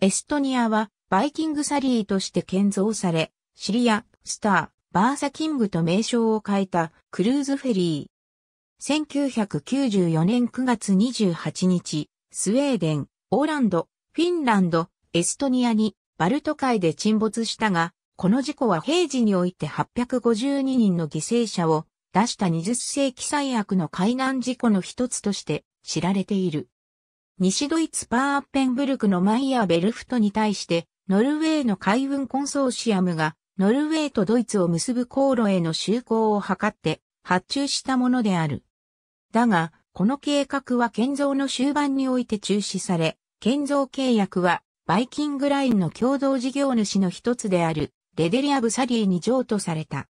エストニアはバイキングサリーとして建造され、シリア、スター、バーサキングと名称を変えたクルーズフェリー。1994年9月28日、スウェーデン、オーランド、フィンランド、エストニアにバルト海で沈没したが、この事故は平時において852人の犠牲者を出した20世紀最悪の海難事故の一つとして知られている。西ドイツパーアッペンブルクのマイヤーベルフトに対して、ノルウェーの海運コンソーシアムが、ノルウェーとドイツを結ぶ航路への就航を図って発注したものである。だが、この計画は建造の終盤において中止され、建造契約はバイキングラインの共同事業主の一つであるレデリアブサリーに譲渡された。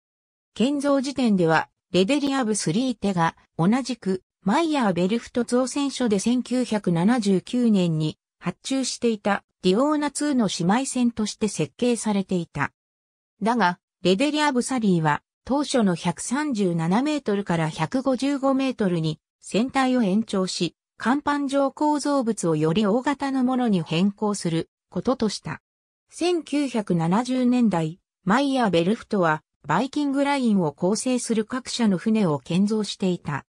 建造時点ではレデリアブスリー手が同じくマイヤー・ベルフト造船所で1979年に発注していたディオーナ2の姉妹船として設計されていた。だが、レデリア・ブサリーは当初の137メートルから155メートルに船体を延長し、甲板上構造物をより大型のものに変更することとした。1970年代、マイヤー・ベルフトはバイキングラインを構成する各社の船を建造していた。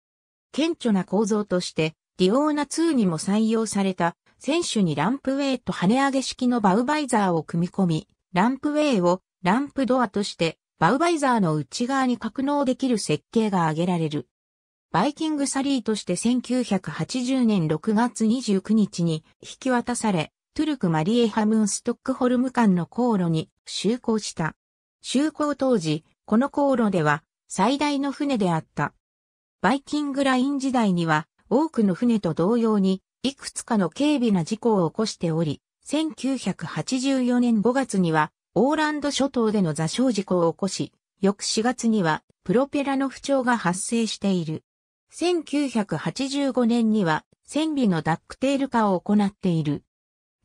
顕著な構造として、ディオーナ2にも採用された、選手にランプウェイと跳ね上げ式のバウバイザーを組み込み、ランプウェイをランプドアとして、バウバイザーの内側に格納できる設計が挙げられる。バイキングサリーとして1980年6月29日に引き渡され、トゥルク・マリエハムン・ストックホルム間の航路に就航した。就航当時、この航路では最大の船であったバイキングライン時代には多くの船と同様にいくつかの軽微な事故を起こしており、1984年5月にはオーランド諸島での座礁事故を起こし、翌4月にはプロペラの不調が発生している。1985年には船尾のダックテール化を行っている。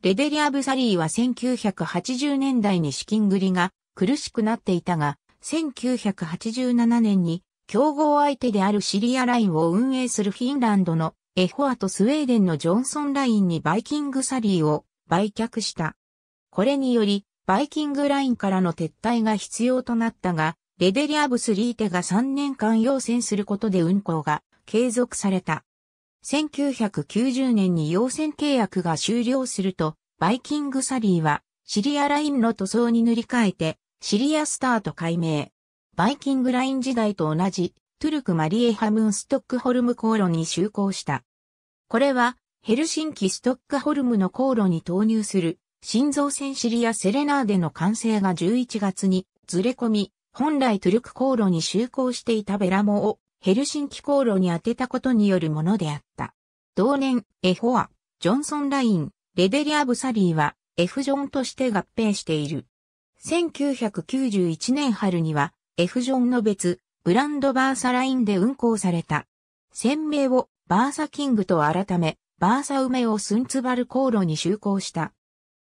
レデリア・ブサリーは1980年代に資金繰りが苦しくなっていたが、1987年に競合相手であるシリアラインを運営するフィンランドのエホアとスウェーデンのジョンソンラインにバイキングサリーを売却した。これにより、バイキングラインからの撤退が必要となったが、レデリアブスリーテが3年間要請することで運行が継続された。1990年に要請契約が終了すると、バイキングサリーはシリアラインの塗装に塗り替えて、シリアスターと改名。バイキングライン時代と同じ、トゥルクマリエハムンストックホルム航路に就航した。これは、ヘルシンキストックホルムの航路に投入する、新造船シリアセレナーデの完成が11月にずれ込み、本来トゥルク航路に就航していたベラモをヘルシンキ航路に当てたことによるものであった。同年、エホア、ジョンソンライン、レデリア・ブサリーは F ジョンとして合併している。1991年春には F ジョンの別、ブランドバーサラインで運行された。船名をバーサキングと改め、バーサ梅をスンツバル航路に就航した。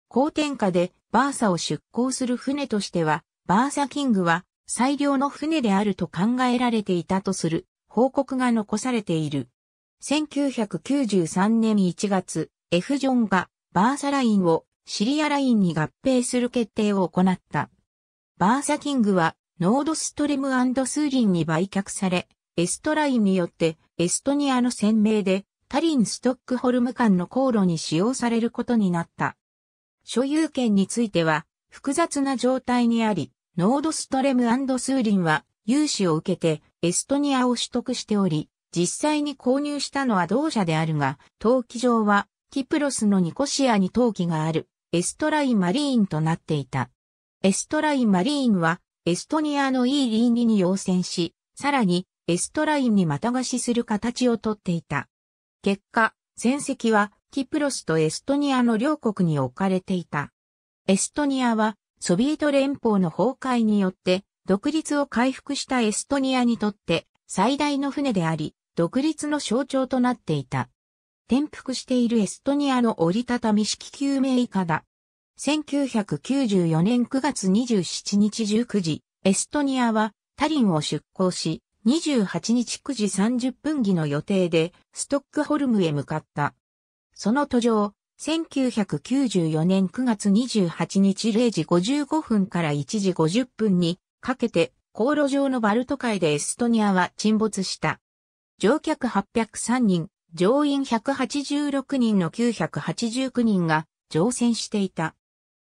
高天下でバーサを出航する船としては、バーサキングは最良の船であると考えられていたとする報告が残されている。1993年1月、F ジョンがバーサラインをシリアラインに合併する決定を行った。バーサキングはノードストリムスーリンに売却され、エストラインによってエストニアの船名でタリン・ストックホルム間の航路に使用されることになった。所有権については複雑な状態にあり、ノードストレムスーリンは融資を受けてエストニアを取得しており、実際に購入したのは同社であるが、登記上はキプロスのニコシアに登記があるエストラインマリーンとなっていた。エストラインマリーンはエストニアの E リーニに要戦し、さらにエストラインにまた貸しする形をとっていた。結果、戦績はキプロスとエストニアの両国に置かれていた。エストニアはソビエト連邦の崩壊によって独立を回復したエストニアにとって最大の船であり、独立の象徴となっていた。転覆しているエストニアの折りたたみ式救命いかだ、1994年9月27日19時、エストニアはタリンを出港し、28日9時30分儀の予定でストックホルムへ向かった。その途上、1994年9月28日0時55分から1時50分にかけて航路上のバルト海でエストニアは沈没した。乗客803人、乗員186人の989人が乗船していた。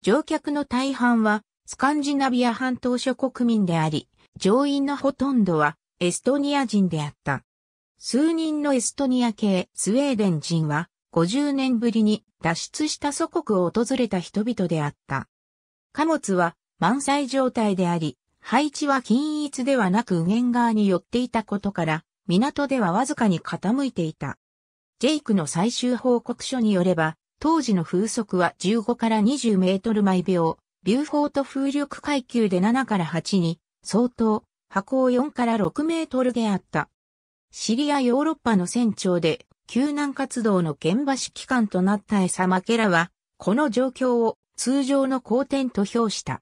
乗客の大半はスカンジナビア半島諸国民であり、乗員のほとんどはエストニア人であった。数人のエストニア系スウェーデン人は50年ぶりに脱出した祖国を訪れた人々であった。貨物は満載状態であり、配置は均一ではなく右舷側に寄っていたことから、港ではわずかに傾いていた。ジェイクの最終報告書によれば、当時の風速は15から20メートル毎秒、ビューフォート風力階級で7から8に、相当、箱を4から6メートルであった。シリアヨーロッパの船長で、救難活動の現場指揮官となったエサ・マケラは、この状況を通常の好天と評した。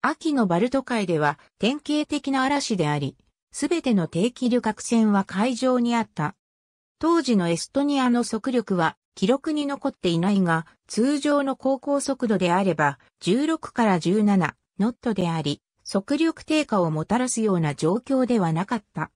秋のバルト海では典型的な嵐であり、すべての定期旅客船は海上にあった。当時のエストニアの速力は記録に残っていないが、通常の航行速度であれば、16から17ノットであり、速力低下をもたらすような状況ではなかった。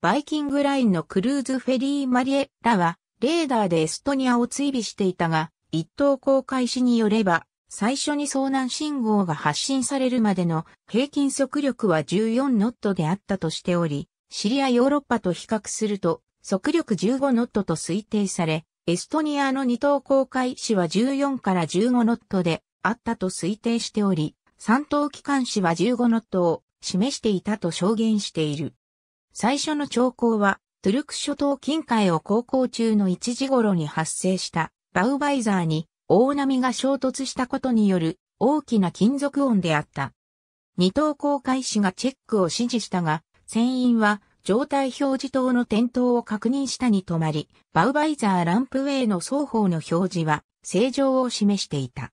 バイキングラインのクルーズフェリーマリエラは、レーダーでエストニアを追尾していたが、一等航開始によれば、最初に遭難信号が発信されるまでの平均速力は14ノットであったとしており、シリアヨーロッパと比較すると、速力15ノットと推定され、エストニアの二等航海士は14から15ノットであったと推定しており、三等機関士は15ノットを示していたと証言している。最初の兆候は、トゥルク諸島近海を航行中の1時頃に発生したバウバイザーに大波が衝突したことによる大きな金属音であった。二等航海士がチェックを指示したが、船員は状態表示灯の点灯を確認したに止まり、バウバイザーランプウェイの双方の表示は正常を示していた。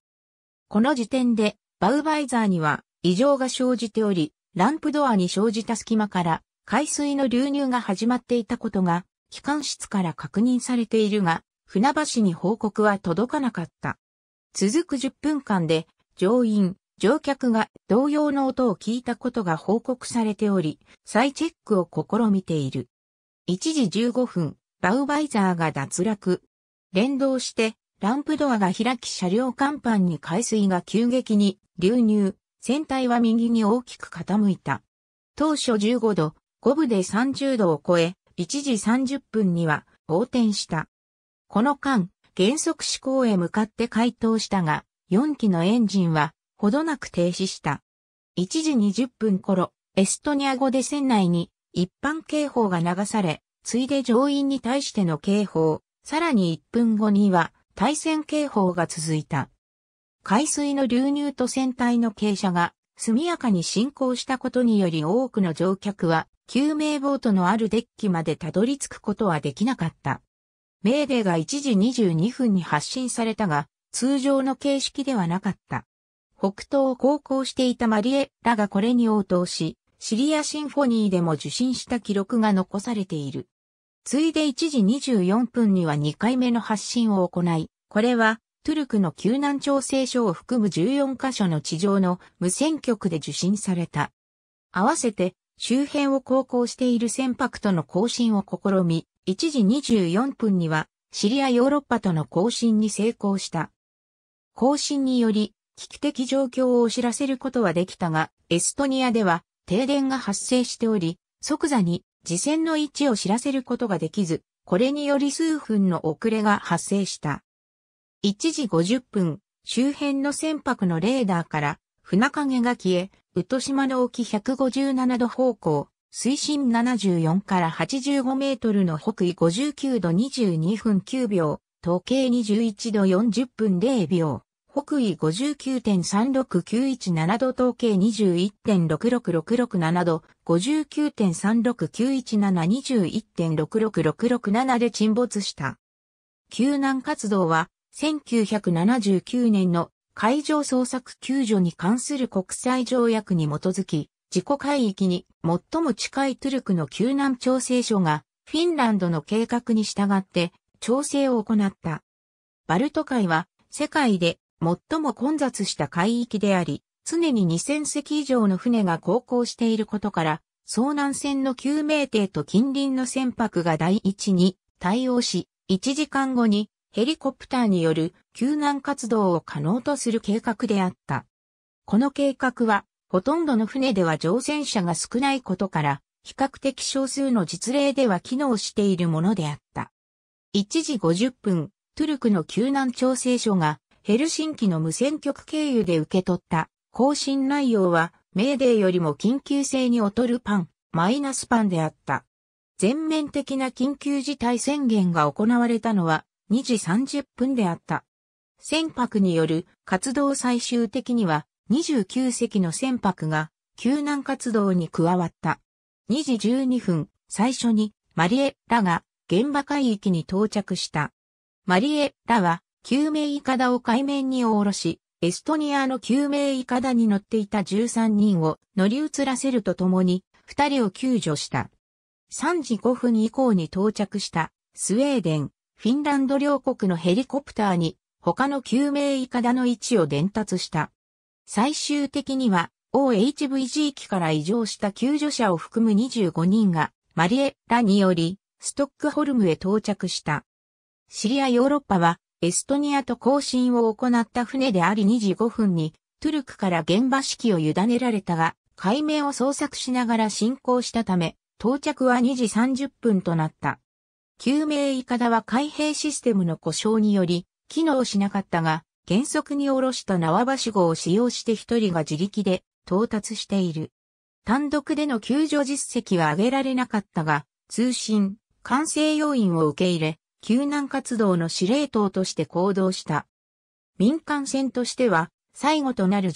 この時点で、バウバイザーには異常が生じており、ランプドアに生じた隙間から海水の流入が始まっていたことが、機関室から確認されているが、船橋に報告は届かなかった。続く10分間で、乗員乗客が同様の音を聞いたことが報告されており、再チェックを試みている。1時15分、バウバイザーが脱落。連動して、ランプドアが開き車両甲板に海水が急激に流入、船体は右に大きく傾いた。当初15度、5分で30度を超え、1時30分には横転した。この間、減速思考へ向かって回答したが、4機のエンジンはほどなく停止した。1時20分頃、エストニア語で船内に一般警報が流され、ついで乗員に対しての警報、さらに1分後には対戦警報が続いた。海水の流入と船体の傾斜が速やかに進行したことにより多くの乗客は救命ボートのあるデッキまでたどり着くことはできなかった。メーデーが1時22分に発信されたが、通常の形式ではなかった。北東を航行していたマリエらがこれに応答し、シリアシンフォニーでも受信した記録が残されている。ついで1時24分には2回目の発信を行い、これはトゥルクの救難調整所を含む14カ所の地上の無線局で受信された。合わせて周辺を航行している船舶との交信を試み、1時24分にはシリアヨーロッパとの交信に成功した。交信により危機的状況を知らせることはできたが、エストニアでは停電が発生しており、即座に次戦の位置を知らせることができず、これにより数分の遅れが発生した。1時50分、周辺の船舶のレーダーから船影が消え、宇都島の沖157度方向、水深74から85メートルの北緯59度22分9秒、時計21度40分0秒。北緯59.36917度統計21.66667度59.3691721.66667で沈没した。救難活動は1979年の海上捜索救助に関する国際条約に基づき、自己海域に最も近いトゥルクの救難調整所がフィンランドの計画に従って調整を行った。バルト海は世界で最も混雑した海域であり、常に2000隻以上の船が航行していることから、遭難船の救命艇と近隣の船舶が第一に対応し、1時間後にヘリコプターによる救難活動を可能とする計画であった。この計画は、ほとんどの船では乗船者が少ないことから、比較的少数の実例では機能しているものであった。1時50分、トゥルクの救難調整所がヘルシンキの無線局経由で受け取った更新内容は、メーデーよりも緊急性に劣るパン、マイナスパンであった。全面的な緊急事態宣言が行われたのは2時30分であった。船舶による活動最終的には29隻の船舶が救難活動に加わった。2時12分、最初にマリエ・ラが現場海域に到着した。マリエ・ラは救命いかだを海面におろし、エストニアの救命いかだに乗っていた13人を乗り移らせるとともに、2人を救助した。3時5分以降に到着したスウェーデン、フィンランド両国のヘリコプターに他の救命いかだの位置を伝達した。最終的には OHVG 機から異常した救助者を含む25人がマリエラによりストックホルムへ到着した。シリアヨーロッパはエストニアと交信を行った船であり2時5分に、トゥルクから現場式を委ねられたが、海面を捜索しながら進行したため、到着は2時30分となった。救命いかだは開閉システムの故障により、機能しなかったが、原則に下ろした縄橋号を使用して一人が自力で到達している。単独での救助実績は上げられなかったが、通信、管制要員を受け入れ、救難活動の司令塔として行動した。民間船としては、最後となる18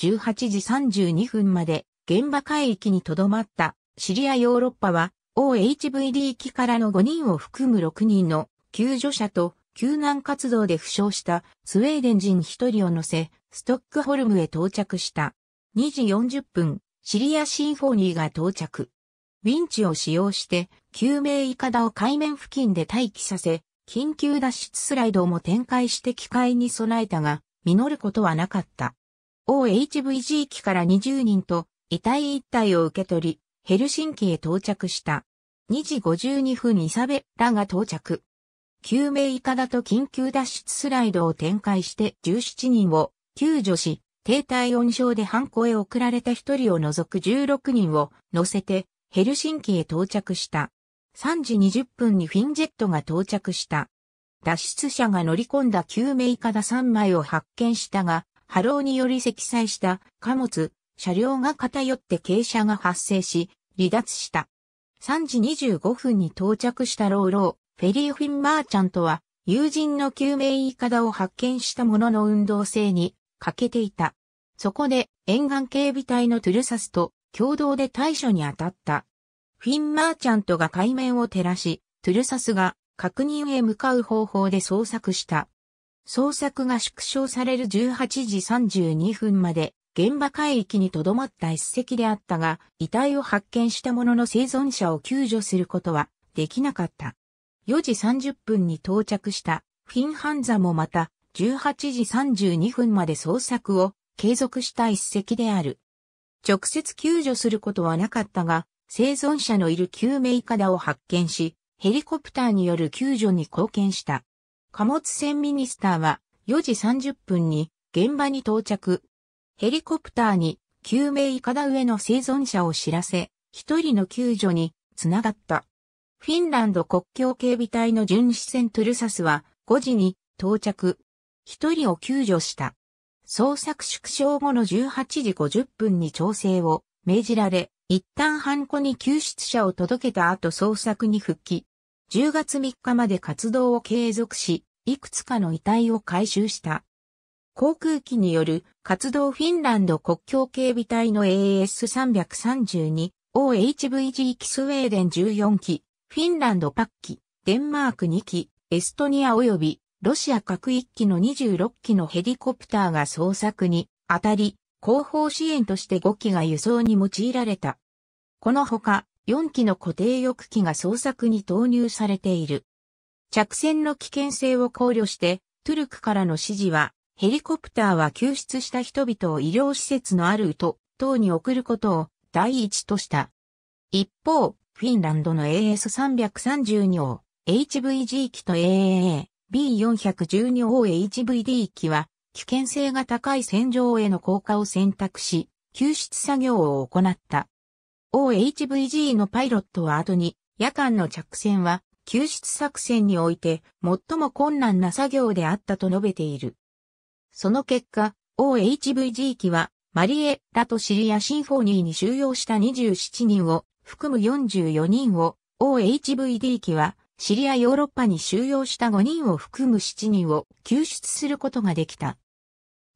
時32分まで現場海域に留まったシリアヨーロッパは OHVD 機からの5人を含む6人の救助者と救難活動で負傷したスウェーデン人1人を乗せ、ストックホルムへ到着した。2時40分、シリアシンフォニーが到着。ウィンチを使用して、救命いかだを海面付近で待機させ、緊急脱出スライドも展開して機械に備えたが、実ることはなかった。OHVG 機から20人と遺体一体を受け取り、ヘルシンキへ到着した。2時52分にサベラが到着。救命いかだと緊急脱出スライドを展開して17人を救助し、低体温症で犯行へ送られた1人を除く16人を乗せてヘルシンキへ到着した。3時20分にフィンジェットが到着した。脱出者が乗り込んだ救命いかだ3枚を発見したが、波浪により積載した貨物、車両が偏って傾斜が発生し、離脱した。3時25分に到着したローロー、フェリーフィンマーチャントは、友人の救命いかだを発見したものの運動性に欠けていた。そこで沿岸警備隊のトゥルサスと共同で対処に当たった。フィンマーチャントが海面を照らし、トゥルサスが確認へ向かう方法で捜索した。捜索が縮小される18時32分まで現場海域に留まった一席であったが、遺体を発見した者の生存者を救助することはできなかった。4時30分に到着したフィンハンザもまた18時32分まで捜索を継続した一席である。直接救助することはなかったが、生存者のいる救命いかだを発見し、ヘリコプターによる救助に貢献した。貨物船ミニスターは4時30分に現場に到着。ヘリコプターに救命いかだ上の生存者を知らせ、一人の救助につながった。フィンランド国境警備隊の巡視船トゥルサスは5時に到着。一人を救助した。捜索縮小後の18時50分に調整を命じられ、一旦ハンコに救出者を届けた後捜索に復帰。10月3日まで活動を継続し、いくつかの遺体を回収した。航空機による活動フィンランド国境警備隊の AS332、OHVG 機スウェーデン14機、フィンランドパッキ、デンマーク2機、エストニア及びロシア各1機の26機のヘリコプターが捜索に当たり、後方支援として5機が輸送に用いられた。このほか、4機の固定翼機が捜索に投入されている。着船の危険性を考慮して、トゥルクからの指示は、ヘリコプターは救出した人々を医療施設のあるウト等に送ることを第一とした。一方、フィンランドの AS332 を HVG 機と AAA、B412 を HVD 機は、危険性が高い戦場への降下を選択し、救出作業を行った。OHVG のパイロットは後に、夜間の着船は、救出作戦において最も困難な作業であったと述べている。その結果、OHVG 機は、マリエラとシリアシンフォニーに収容した27人を含む44人を、OHVD 機はシリアヨーロッパに収容した5人を含む7人を救出することができた。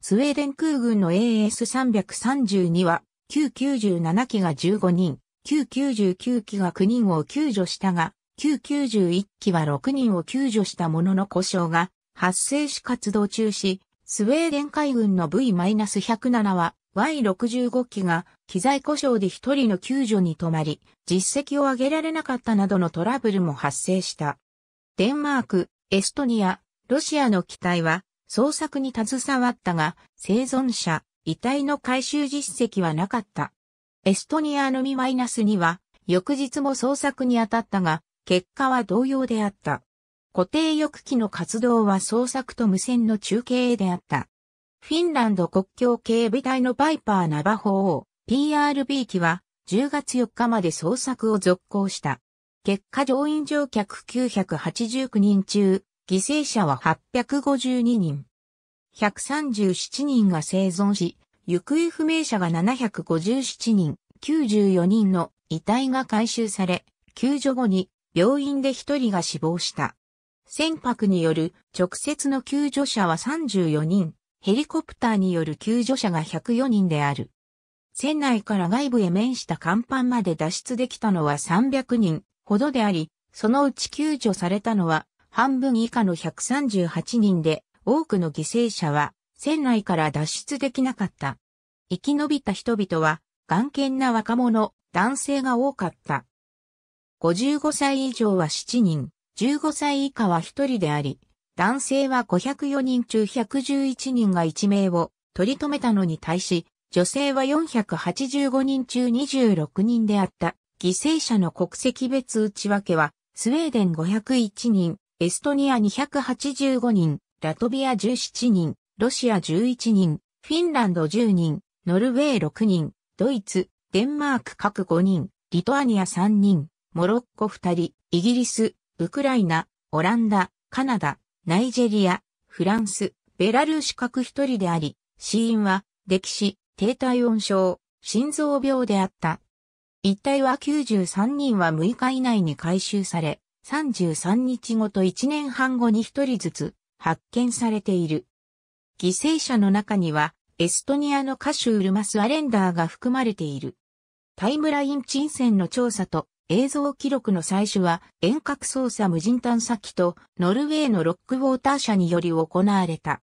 スウェーデン空軍の AS332 は旧97機が15人、旧99機が9人を救助したが、旧91機は6人を救助したものの故障が発生し活動中止、スウェーデン海軍の V-107 は Y65 機が機材故障で1人の救助に止まり、実績を上げられなかったなどのトラブルも発生した。デンマーク、エストニア、ロシアの機体は捜索に携わったが、生存者、遺体の回収実績はなかった。エストニアのみマイナスには、翌日も捜索に当たったが、結果は同様であった。固定翼機の活動は捜索と無線の中継であった。フィンランド国境警備隊のバイパーナバホを PRB 機は10月4日まで捜索を続行した。結果乗員乗客989人中、犠牲者は852人。137人が生存し、行方不明者が757人、94人の遺体が回収され、救助後に病院で1人が死亡した。船舶による直接の救助者は34人、ヘリコプターによる救助者が104人である。船内から外部へ面した甲板まで脱出できたのは300人ほどであり、そのうち救助されたのは半分以下の138人で、多くの犠牲者は船内から脱出できなかった。生き延びた人々は、眼見な若者、男性が多かった。55歳以上は7人、15歳以下は1人であり、男性は504人中111人が一命を取り留めたのに対し、女性は485人中26人であった。犠牲者の国籍別内訳は、スウェーデン501人、エストニア285人、ラトビア17人、ロシア11人、フィンランド10人、ノルウェー6人、ドイツ、デンマーク各5人、リトアニア3人、モロッコ2人、イギリス、ウクライナ、オランダ、カナダ、ナイジェリア、フランス、ベラルーシ各一人であり、死因は、歴史、低体温症、心臓病であった。一体は93人は6日以内に回収され、33日後と1年半後に1人ずつ発見されている。犠牲者の中には、エストニアの歌手ウルマス・アレンダーが含まれている。タイムライン沈船の調査と映像記録の採取は遠隔操作無人探査機とノルウェーのロックウォーター社により行われた。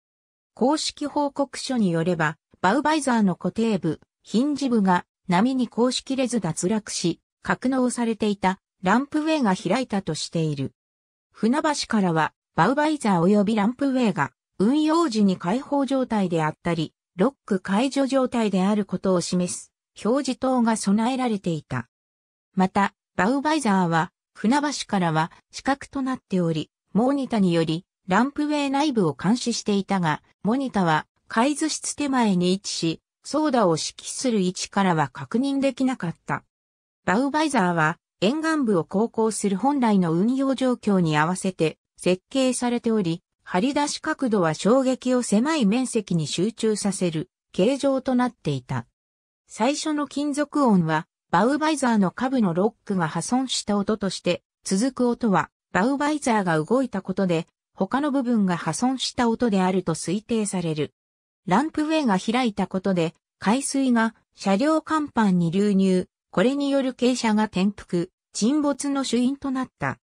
公式報告書によれば、バウバイザーの固定部、ヒンジ部が波に公式レズ脱落し、格納されていたランプウェイが開いたとしている。船橋からはバウバイザー及びランプウェイが運用時に開放状態であったり、ロック解除状態であることを示す表示灯が備えられていた。また、バウバイザーは船橋からは死角となっており、モニタによりランプウェイ内部を監視していたが、モニタは海図室手前に位置し、ソーダを指揮する位置からは確認できなかった。バウバイザーは沿岸部を航行する本来の運用状況に合わせて設計されており、張り出し角度は衝撃を狭い面積に集中させる形状となっていた。最初の金属音は、バウバイザーの下部のロックが破損した音として、続く音は、バウバイザーが動いたことで、他の部分が破損した音であると推定される。ランプウェイが開いたことで、海水が車両甲板に流入、これによる傾斜が転覆、沈没の主因となった。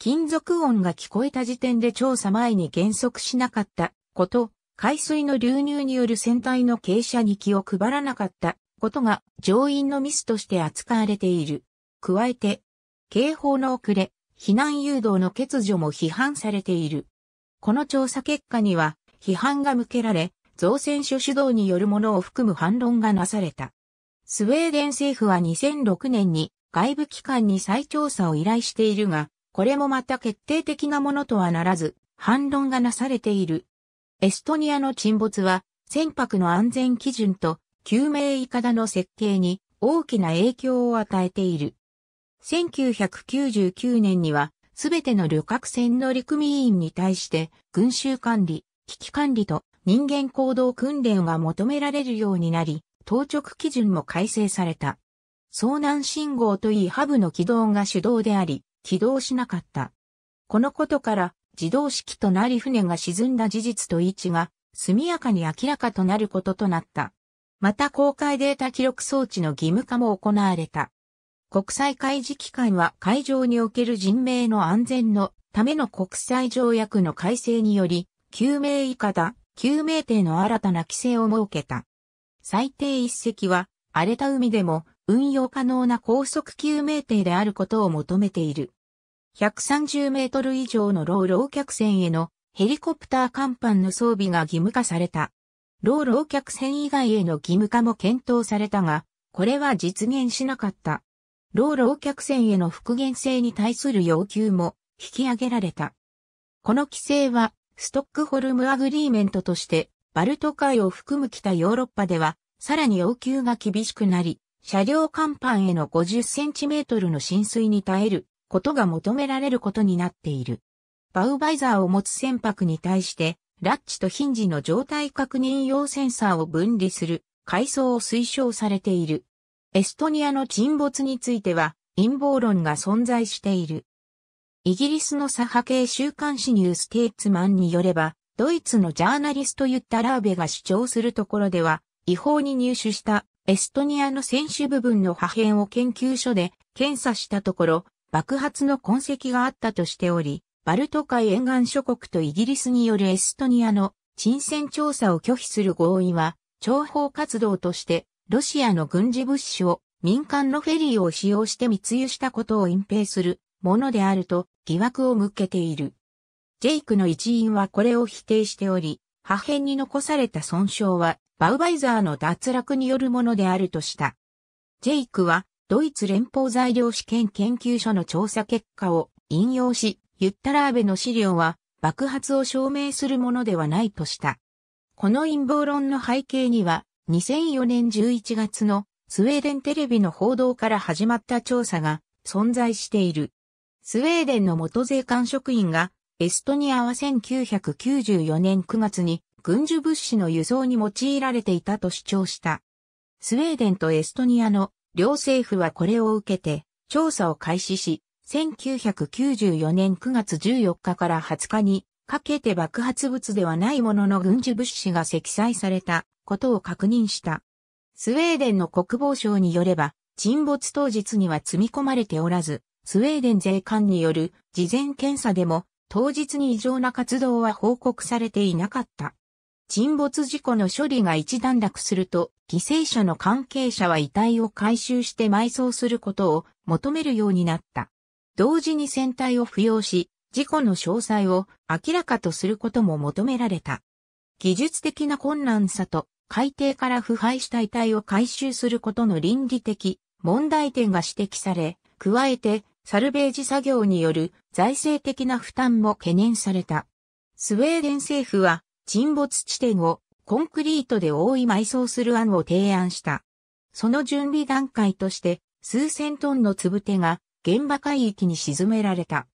金属音が聞こえた時点で調査前に減速しなかったこと、海水の流入による船体の傾斜に気を配らなかったことが乗員のミスとして扱われている。加えて、警報の遅れ、避難誘導の欠如も批判されている。この調査結果には批判が向けられ、造船所主導によるものを含む反論がなされた。スウェーデン政府は2006年に外部機関に再調査を依頼しているが、これもまた決定的なものとはならず、反論がなされている。エストニアの沈没は、船舶の安全基準と、救命いかだの設計に大きな影響を与えている。1999年には、すべての旅客船乗組員に対して、群衆管理、危機管理と人間行動訓練が求められるようになり、当直基準も改正された。遭難信号といいハブの起動が主導であり、起動しなかった。このことから、自動式となり船が沈んだ事実と位置が、速やかに明らかとなることとなった。また公開データ記録装置の義務化も行われた。国際海事機関は海上における人命の安全のための国際条約の改正により、救命以下だ、救命艇の新たな規制を設けた。最低一隻は、荒れた海でも運用可能な高速救命艇であることを求めている。130メートル以上の老老客船へのヘリコプター甲板の装備が義務化された。老老客船以外への義務化も検討されたが、これは実現しなかった。老老客船への復元性に対する要求も引き上げられた。この規制は、ストックホルムアグリーメントとして、バルト海を含む北ヨーロッパでは、さらに要求が厳しくなり、車両甲板への50センチメートルの浸水に耐えることが求められることになっている。バウバイザーを持つ船舶に対して、ラッチとヒンジの状態確認用センサーを分離する改装を推奨されている。エストニアの沈没については陰謀論が存在している。イギリスの左派系週刊誌ニューステーツマンによれば、ドイツのジャーナリストユッタ・ラーベが主張するところでは、違法に入手したエストニアの選手部分の破片を研究所で検査したところ、爆発の痕跡があったとしており、バルト海沿岸諸国とイギリスによるエストニアの沈船調査を拒否する合意は、諜報活動としてロシアの軍事物資を民間のフェリーを使用して密輸したことを隠蔽するものであると疑惑を向けている。ジェイクの一員はこれを否定しており、破片に残された損傷は、バウバイザーの脱落によるものであるとした。ジェイクは、ドイツ連邦材料試験研究所の調査結果を引用し、ユッタラーベの資料は爆発を証明するものではないとした。この陰謀論の背景には、2004年11月のスウェーデンテレビの報道から始まった調査が存在している。スウェーデンの元税関職員がエストニアは1994年9月に軍需物資の輸送に用いられていたと主張した。スウェーデンとエストニアの両政府はこれを受けて調査を開始し、1994年9月14日から20日にかけて爆発物ではないものの軍事物資が積載されたことを確認した。スウェーデンの国防省によれば、沈没当日には積み込まれておらず、スウェーデン税関による事前検査でも当日に異常な活動は報告されていなかった。沈没事故の処理が一段落すると、犠牲者の関係者は遺体を回収して埋葬することを求めるようになった。同時に船体を付養し、事故の詳細を明らかとすることも求められた。技術的な困難さと、海底から腐敗した遺体を回収することの倫理的問題点が指摘され、加えてサルベージ作業による財政的な負担も懸念された。スウェーデン政府は沈没地点をコンクリートで覆い埋葬する案を提案した。その準備段階として数千トンのつぶてが現場海域に沈められた。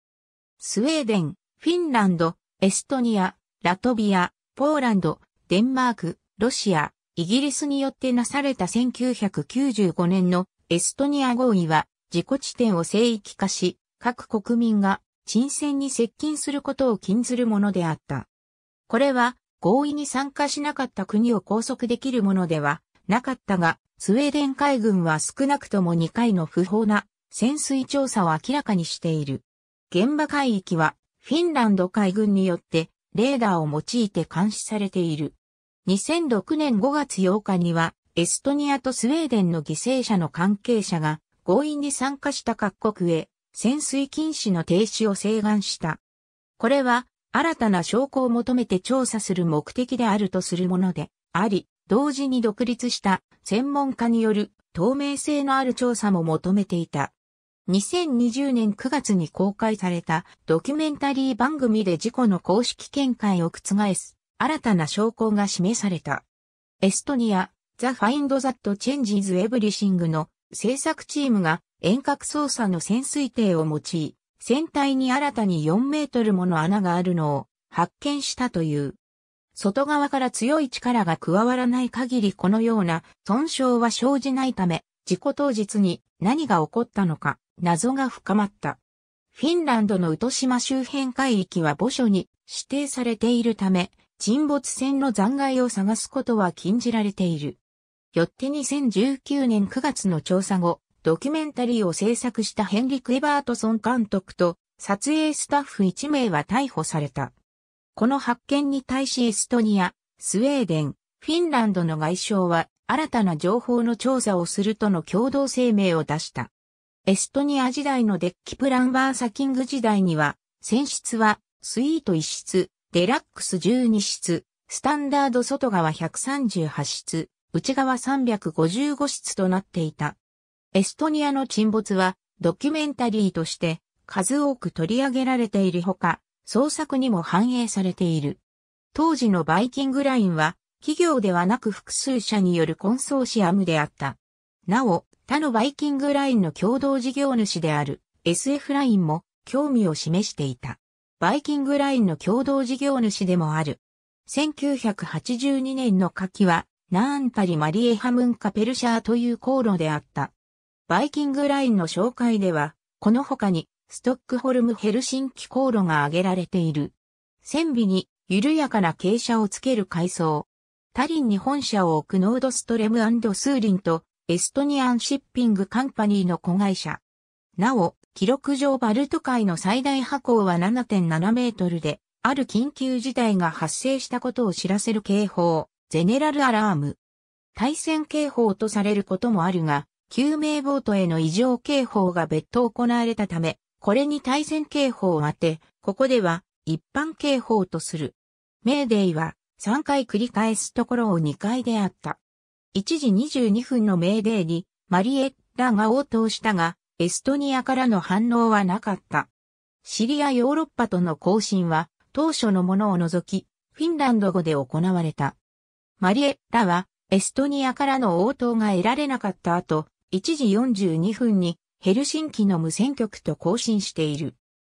スウェーデン、フィンランド、エストニア、ラトビア、ポーランド、デンマーク、ロシア、イギリスによってなされた1995年のエストニア合意は自己地点を聖域化し、各国民が沈船に接近することを禁ずるものであった。これは合意に参加しなかった国を拘束できるものではなかったが、スウェーデン海軍は少なくとも2回の不法な潜水調査を明らかにしている。現場海域はフィンランド海軍によってレーダーを用いて監視されている。2006年5月8日にはエストニアとスウェーデンの犠牲者の関係者が強引に参加した各国へ潜水禁止の停止を請願した。これは新たな証拠を求めて調査する目的であるとするものであり、同時に独立した専門家による透明性のある調査も求めていた。2020年9月に公開されたドキュメンタリー番組で事故の公式見解を覆す新たな証拠が示された。エストニア、ザ・ファインド・ザット・チェンジーズ・エブリシングの制作チームが遠隔操作の潜水艇を用い、船体に新たに4メートルもの穴があるのを発見したという。外側から強い力が加わらない限りこのような損傷は生じないため、事故当日に何が起こったのか謎が深まった。フィンランドのウト島周辺海域は墓所に指定されているため、沈没船の残骸を探すことは禁じられている。よって2019年9月の調査後、ドキュメンタリーを制作したヘンリク・エバートソン監督と撮影スタッフ1名は逮捕された。この発見に対しエストニア、スウェーデン、フィンランドの外相は新たな情報の調査をするとの共同声明を出した。エストニア時代のデッキプランバーサキング時代には、船室はスイート1室、デラックス12室、スタンダード外側138室、内側355室となっていた。エストニアの沈没はドキュメンタリーとして数多く取り上げられているほか、創作にも反映されている。当時のバイキングラインは企業ではなく複数社によるコンソーシアムであった。なお、他のバイキングラインの共同事業主である SF ラインも興味を示していた。バイキングラインの共同事業主でもある。1982年の夏季はナーンパリ・マリエハムンカ・ペルシャーという航路であった。バイキングラインの紹介では、この他に、ストックホルム・ヘルシンキ航路が挙げられている。船尾に、緩やかな傾斜をつける階層。タリンに本社を置くノードストレムスーリンと、エストニアンシッピングカンパニーの子会社。なお、記録上バルト海の最大波高は7.7メートルで、ある緊急事態が発生したことを知らせる警報。ゼネラルアラーム。対戦警報とされることもあるが、救命ボートへの異常警報が別途行われたため、これに対戦警報を当て、ここでは一般警報とする。メーデイは3回繰り返すところを2回であった。1時22分のメーデイにマリエッラが応答したが、エストニアからの反応はなかった。シリアヨーロッパとの交信は当初のものを除き、フィンランド語で行われた。マリエラはエストニアからの応答が得られなかった後、1時42分にヘルシンキの無線局と交信している。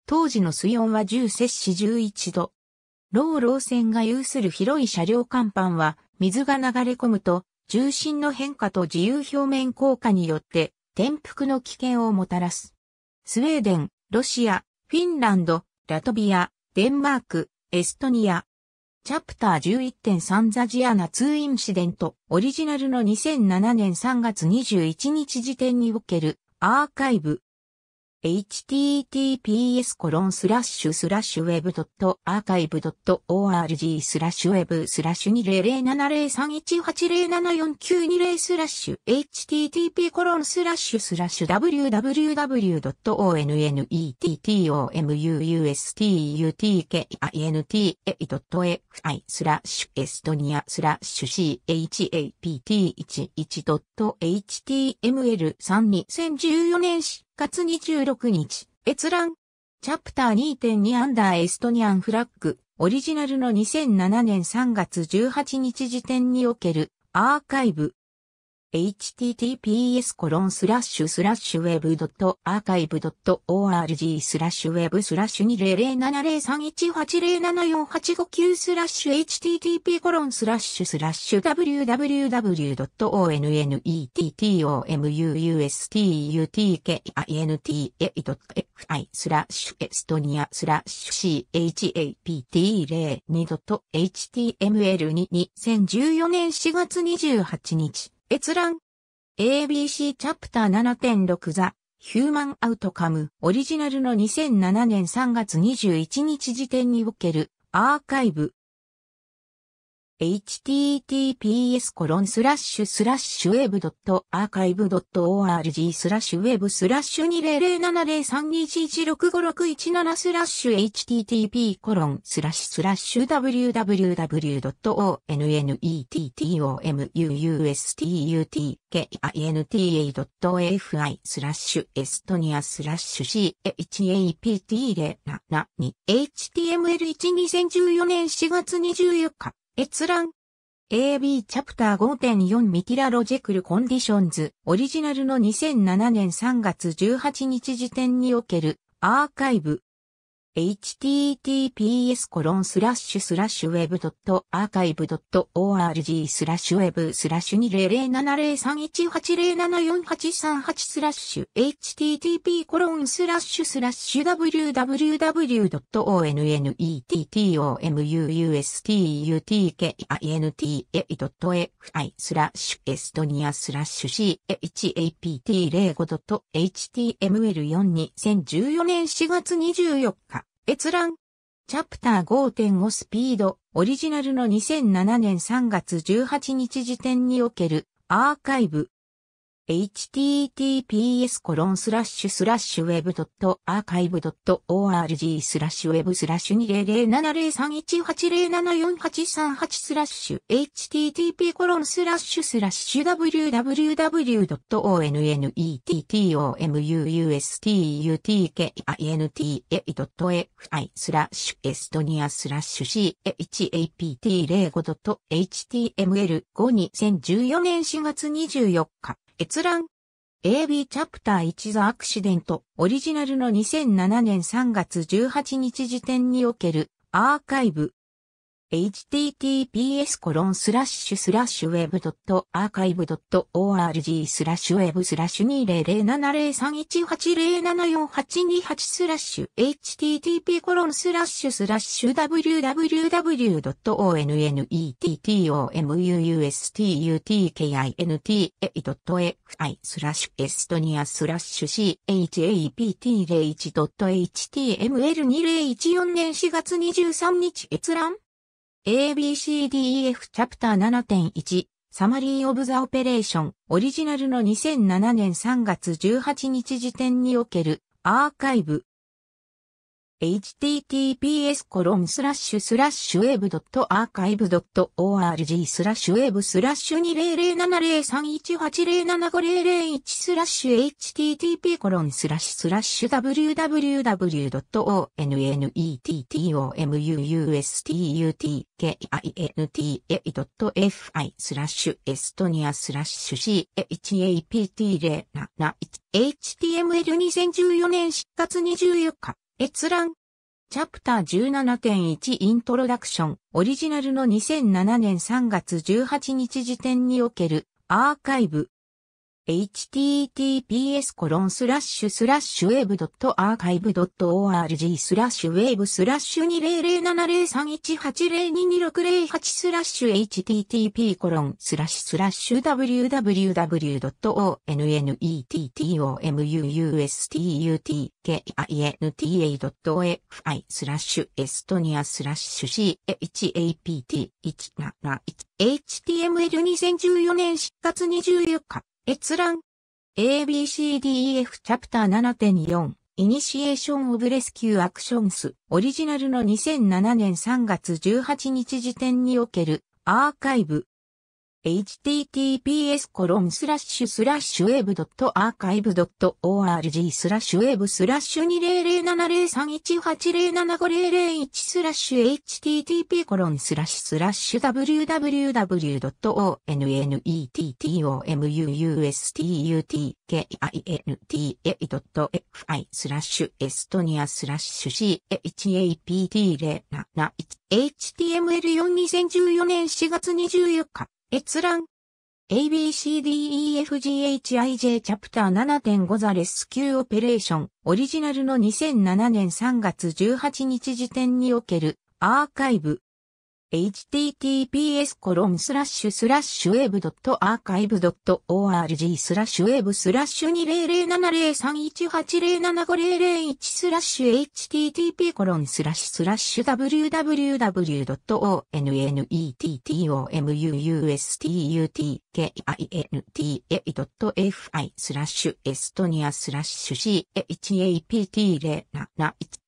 当時の水温は10摂氏11度。ローロー線が有する広い車両甲板は水が流れ込むと重心の変化と自由表面効果によって転覆の危険をもたらす。スウェーデン、ロシア、フィンランド、ラトビア、デンマーク、エストニア、チャプター11.3ザジアナ2インシデント、オリジナルの2007年3月21日時点におけるアーカイブ、https コロンスラッシュスラッシュウェブドットアーカイブドット org スラッシュウェブスラッシュ2 0 0 7 0 3 1 8 0 7 4 9 2 0スラッシュ http コロンスラッシュスラッシュ w w w o n e n e t o m u s t u t k i n t f i スラッシュエストニアスラッシュ chapt11.html3 2014年月26日、閲覧。チャプター2.2アンダーエストニアンフラッグ、オリジナルの2007年3月18日時点におけるアーカイブ、https コロンスラッシュスラッシュウェブドットアーカイブドット org スラッシュウェブスラッシュ2007318074859スラッシュ http コロンスラッシュスラッシュ w w w o n e t t o m u u s t u t k i n t f i スラッシュエストニアスラッシュ chapt02.html2 2014年4月28日閲覧 ABC チャプター7.6ザ・ヒューマンアウトカムオリジナルの2007年3月21日時点におけるアーカイブ https コロンスラッシュスラッシュウェブドットアーカイブドット org スラッシュウェブスラッシュ20070321165617スラッシュ http コロンスラッシュスラッシュ www.onettomuustut.kinta.fi スラッシュエストニアスラッシュ capt072html1 2014年4月24日閲覧 AB チャプター5.4ミティラロジェクルコンディションズオリジナルの2007年3月18日時点におけるアーカイブ https コロンスラッシュスラッシュウェブドットアーカイブドット org スラッシュウェブスラッシュ200703180743838スラッシュ http コロンスラッシュスラッシュ www.onettomuustustekint.fi スラッシュエストニアスラッシュ chapt05.html4 2014年4月24日閲覧。チャプター5.5スピード、オリジナルの2007年3月18日時点におけるアーカイブ、https コロンスラッシュスラッシュウェブドットアーカイブドット org スラッシュウェブスラッシュ20070318074838スラッシュ http コロンスラッシュスラッシュ www.onettomuustustkint.fi スラッシュエストニアスラッシュ chapt05.html5 2014年4月24日閲覧 AB チャプター1ザアクシデントオリジナルの2007年3月18日時点におけるアーカイブ https コロンスラッシュスラッシュウェブドットアーカイブドット org スラッシュウェブスラッシュ20070318087482スラッシュ http コロンスラッシュスラッシュ www.onnettomuustutkinti.fi スラッシュエストニアスラッシュ chapt01.html2014 年4月23日閲覧 ABCDEF チャプター7.1サマリー・オブ・ザ・オペレーションオリジナルの2007年3月18日時点におけるアーカイブ https コロンスラッシュスラッシュウェブドットアーカイブドット org スラッシュウェブスラッシュ20070318075001スラッシュ http コロンスラッシュスラッシュ www.onenettomustutkint.fi スラッシュエストニアスラッシュ chapt071 html2014 年4月24日閲覧。チャプター17.1イントロダクション、オリジナルの2007年3月18日時点におけるアーカイブ、https コロンスラッシュスラッシュウェブドットアーカイブドット org スラッシュウェブスラッシュ20070318022608スラッシュ http コロンスラッシュスラッシュ www.onnettomustutkina.fi スラッシュエストニアスラッシュ capt171 html2014 年4月24日閲覧 ABCDEF チャプター7.4イニシエーション・オブ・レスキュー・アクションスオリジナルの2007年3月18日時点におけるアーカイブ https コロンスラッシュスラッシュウェブドットアーカイブドット org スラッシュウェブスラッシュ20070318075001スラッシュ http コロンスラッシュスラッシュ www.onettomustutkina.fi スラッシュエストニアスラッシュ capt071 html4 2014年4月24日閲覧 ABCDEFGHIJ チャプター7.5ザレスキューオペレーションオリジナルの2007年3月18日時点におけるアーカイブ https コロンスラッシュスラッシュウェブドットアーカイブドット org スラッシュウェブスラッシュ2007031807501スラッシュ http コロンスラッシュスラッシュ www.onettomuustutkintai.fi スラッシュエストニアスラッシュ chapt071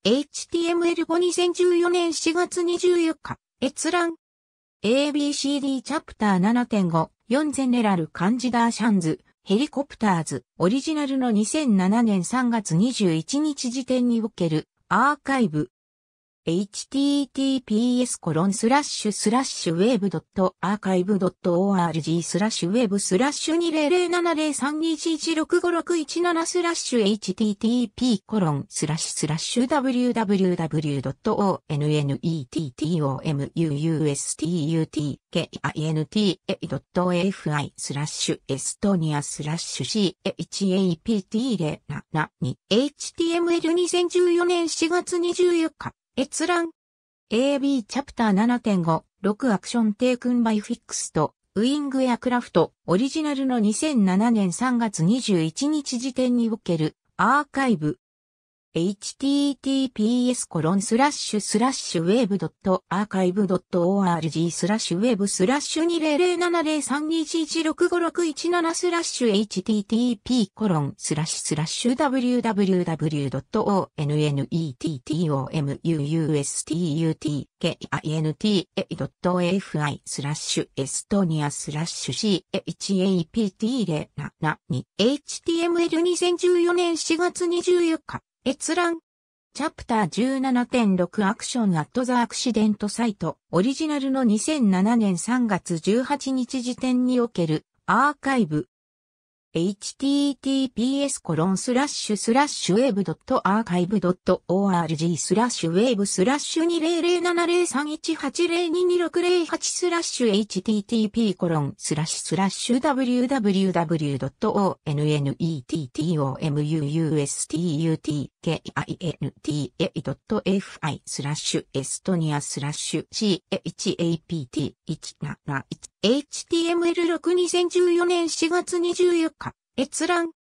html5 2014年4月24日閲覧 ABCD チャプター7.5、4ゼネラルカンジダーシャンズ、ヘリコプターズ、オリジナルの2007年3月21日時点におけるアーカイブ、https コロンスラッシュスラッシュウェブドットアーカイブドット org スラッシュウェブスラッシュ20070321165617スラッシュ http コロンスラッシュスラッシュ w w w o n n e t t o m u s t u t k i n t f i スラッシュエストニアスラッシュ chapt 0 7 2に html2014 年4月24日閲覧 AB チャプター7.5 6アクションテイクンバイフィックスとウィングエアクラフトオリジナルの2007年3月21日時点におけるアーカイブ https コロンスラッシュスラッシュウェブドットアーカイブドット org スラッシュウェブスラッシュ20070321165617スラッシュ http コロンスラッシュスラッシュ w w w o n e t t o m u s t u t k i n t f i スラッシュエストニアスラッシュ chapt072html2014 年4月24日閲覧。チャプター17.6アクションアットザアクシデントサイトオリジナルの2007年3月18日時点におけるアーカイブ https コロンスラッシュスラッシュウェブドットアーカイブドット org スラッシュウェブスラッシュ20070318022608スラッシュ http コロンスラッシュスラッシュ w w w o n n e t t o m u u s t u t k i n t f i スラッシュエストニアスラッシュ chapt171 HTML62014 年4月24日、閲覧。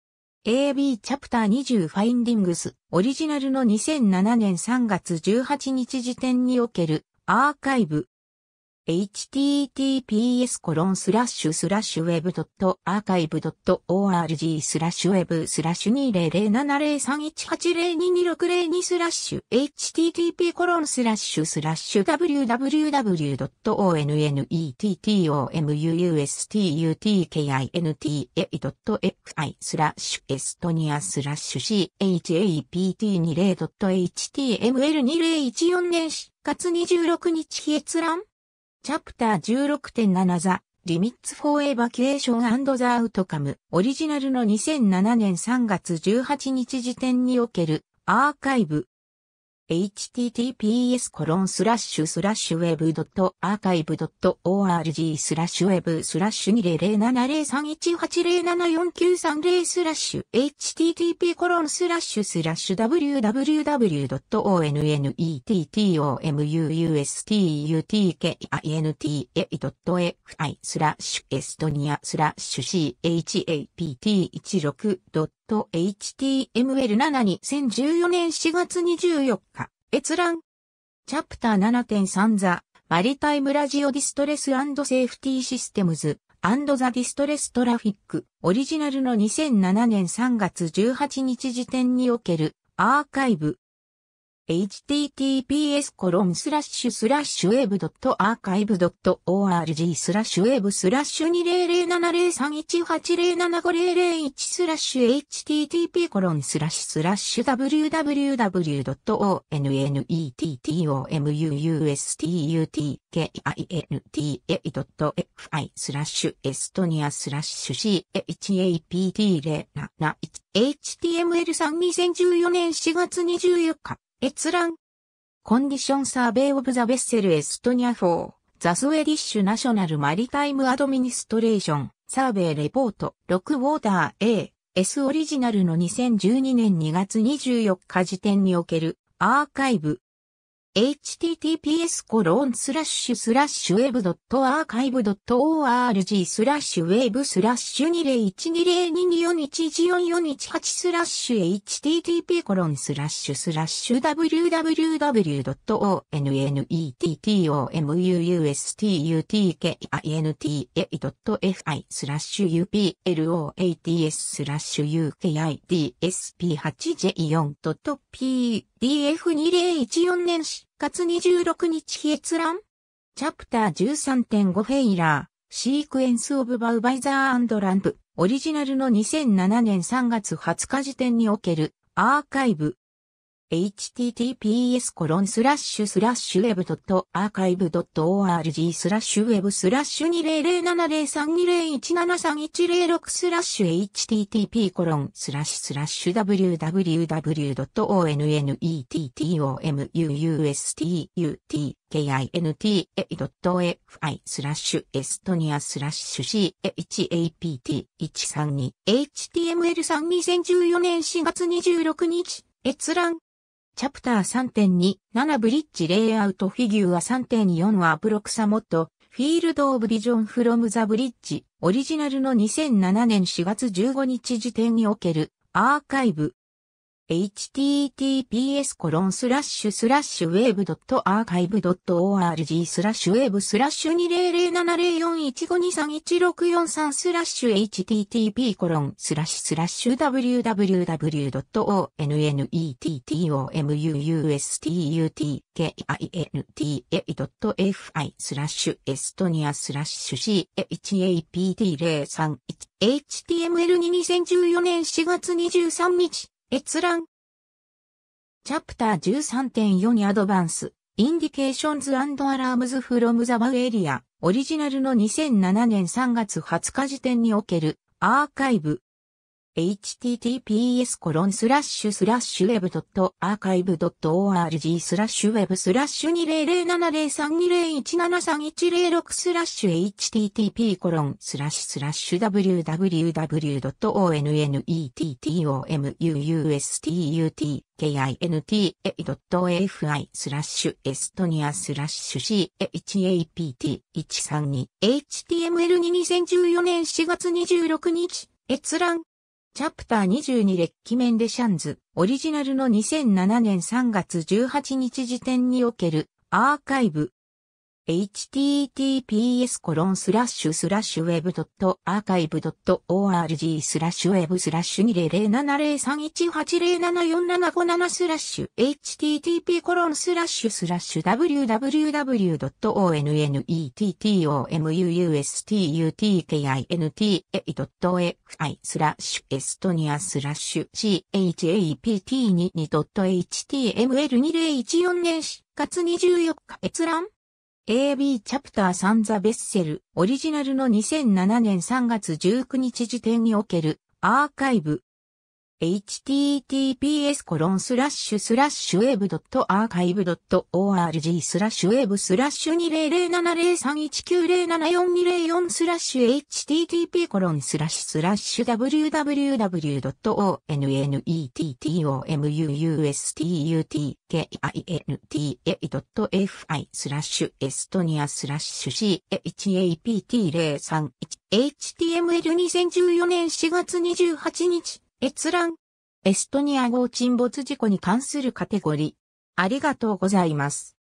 AB チャプター20ファインディングス、オリジナルの2007年3月18日時点におけるアーカイブ、https コロンスラッシュスラッシュ web.archive.org スラッシュウェブスラッシュ20070318022602スラッシュ http コロンスラッシュスラッシュ www.onettomuustutkinti.fi n スラッシュエストニアスラッシュ chapt20.html2014 年4月26日閲覧チャプター16.7ザ、リミッツフォーエバキュエーションザアウトカム、オリジナルの2007年3月18日時点におけるアーカイブ、https コロンスラッシュスラッシュウェブドットアーカイブドット org スラッシュウェブスラッシュ20070318074930スラッシュ http コロンスラッシュスラッシュ www.onettomuustustkint.fi スラッシュエストニアスラッシュ chhapt16 ドット html7 に2014年4月24日、閲覧。チャプター7.3ザ、マリタイムラジオディストレスセーフティーシステムズ、アンドザディストレストラフィック、オリジナルの2007年3月18日時点における、アーカイブ、https コロンスラッシュスラッシュウェブドットアーカイブドット org スラッシュウェブスラッシュ20070318075001スラッシュ http コロンスラッシュスラッシュ w w w o n e t t o m u s t u t k i n t a i f i スラッシュエストニアスラッシュ chapt071html3 2014年4月24日閲覧。コンディションサーベイオブザベッセルエストニア4、ザスウェディッシュナショナルマリタイムアドミニストレーション、サーベイレポート、6ウォーター A、S オリジナルの2012年2月24日時点におけるアーカイブ、https コロンスラッシュスラッシュウェブドットアーカイブドット org スラッシュウェブスラッシュ2012022411448スラッシュ http コロンスラッシュスラッシュ w w w o n e t t o m u s t u t k i n t f i スラッシュ uplOATS スラッシュ ukidsp8j4.p DF2014 年4月26日閲覧チャプター13.5フェイラー、シークエンスオブバウバイザーランプ、オリジナルの2007年3月20日時点におけるアーカイブ、https コロンスラッシュスラッシュウェブドットアーカイブドット org スラッシュウェブスラッシュ20070320173106スラッシュ http コロンスラッシュスラッシュ www.onettomustutkint.fi スラッシュエストニアスラッシュ CHAPT132html3 2014年4月26日閲覧チャプター3.27ブリッジレイアウトフィギュア3.4はアプロクサモット、フィールドオブビジョンフロムザブリッジ、オリジナルの2007年4月15日時点におけるアーカイブ、https コロンスラッシュスラッシュウェーブドットアーカイブドット org スラッシュウェーブスラッシュ20070415231643スラッシュ http コロンスラッシュスラッシュ www.onettomuustutkinta.fi スラッシュエストニアスラッシュ capt031 HTML2 2014年4月23日閲覧。チャプター13.4にアドバンス、インディケーションズアラームズフロムザバウエリア、オリジナルの2007年3月20日時点におけるアーカイブ、https コロンスラッシュスラッシュ web.archive.org スラッシュ web スラッシュ20070320173106スラッシュ http コロンスラッシュスラッシュ www.onettomustutkint.fi スラッシュエストニアスラッシュ CHAPT132html2 2014年4月26日閲覧チャプター22列記面でシャンズ、オリジナルの2007年3月18日時点におけるアーカイブ、https コロンスラッシュスラッシュウェブドットアーカイブドット org スラッシュウェブスラッシュ20070318080747スラッシュ http コロンスラッシュスラッシュ www.onettomuustutkinti.fi スラッシュエストニアスラッシュ chapt22.html2014 年4月24日閲覧 AB チャプターサンザ・ベッセル、オリジナルの2007年3月19日時点におけるアーカイブ、https コロンスラッシュスラッシュウェブドットアーカイブドット org スラッシュウェブスラッシュ20070319074204スラッシュ http コロンスラッシュスラッシュ www.onettomustutkina.fi スラッシュエストニアスラッシュ chapt031html2014 年4月28日閲覧。エストニア号沈没事故に関するカテゴリー。ありがとうございます。